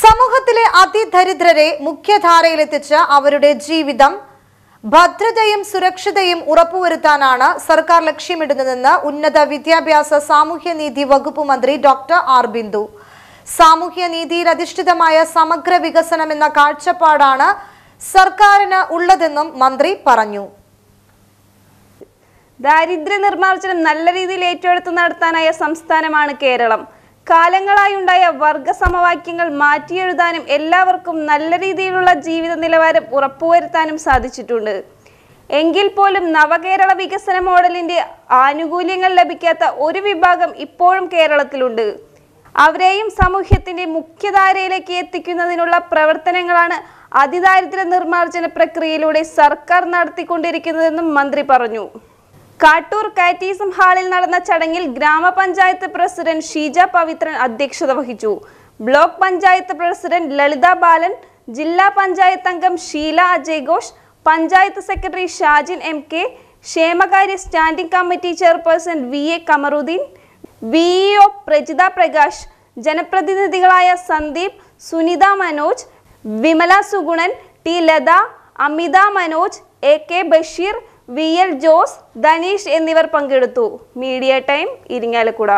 സമൂഹത്തിലെ അതിദരിദ്രരെ മുഖ്യധാരയിലെത്തിച്ച് അവരുടെ ജീവിതം ഭദ്രതയും സുരക്ഷിതയും ഉറപ്പുവരുത്താനാണ് സർക്കാർ ലക്ഷ്യമിടുന്നതെന്ന് ഉന്നത വിദ്യാഭ്യാസ സാമൂഹ്യനീതി വകുപ്പ് മന്ത്രി ഡോക്ടർ ആർ ബിന്ദു സാമൂഹ്യനീതിയിൽ അധിഷ്ഠിതമായ സമഗ്ര വികസനം എന്ന കാഴ്ചപ്പാടാണ് സർക്കാരിന് ഉള്ളതെന്നും മന്ത്രി പറഞ്ഞു ദാരിദ്ര്യ നിർമ്മാർജ്ജനം നല്ല രീതിയിൽ ഏറ്റെടുത്ത് നടത്താനായ സംസ്ഥാനമാണ് കേരളം കാലങ്ങളായുണ്ടായ വർഗ സമവാക്യങ്ങൾ മാറ്റിയെഴുതാനും എല്ലാവർക്കും നല്ല രീതിയിലുള്ള ജീവിത നിലവാരം ഉറപ്പുവരുത്താനും സാധിച്ചിട്ടുണ്ട് എങ്കിൽ പോലും നവകേരള വികസന മോഡലിന്റെ ആനുകൂല്യങ്ങൾ ലഭിക്കാത്ത ഒരു വിഭാഗം ഇപ്പോഴും കേരളത്തിലുണ്ട് അവരെയും സമൂഹത്തിന്റെ മുഖ്യധാരയിലേക്ക് എത്തിക്കുന്നതിനുള്ള പ്രവർത്തനങ്ങളാണ് അതിദാരിദ്ര്യ നിർമ്മാർജ്ജന പ്രക്രിയയിലൂടെ സർക്കാർ നടത്തിക്കൊണ്ടിരിക്കുന്നതെന്നും മന്ത്രി പറഞ്ഞു കാട്ടൂർ കാറ്റീസം ഹാളിൽ നടന്ന ചടങ്ങിൽ ഗ്രാമപഞ്ചായത്ത് പ്രസിഡന്റ് ഷീജ പവിത്രൻ അധ്യക്ഷത വഹിച്ചു ബ്ലോക്ക് പഞ്ചായത്ത് പ്രസിഡന്റ് ലളിത ബാലൻ ജില്ലാ പഞ്ചായത്ത് അംഗം Sheela Ajay Ghosh panchayat secretary Shajin M K ക്ഷേമകാര്യ standing committee chairperson V A Kamaruddeen V O Prajitha Prakash ജനപ്രതിനിധികളായ Sandeep Sunitha Manoj Vimala Sugunan T Latha Amitha Manoj A K Basheer V L Jose Dhaneesh എന്നിവർ പങ്കെടുത്തു മീഡിയ ടൈം ഇരിങ്ങാലക്കുട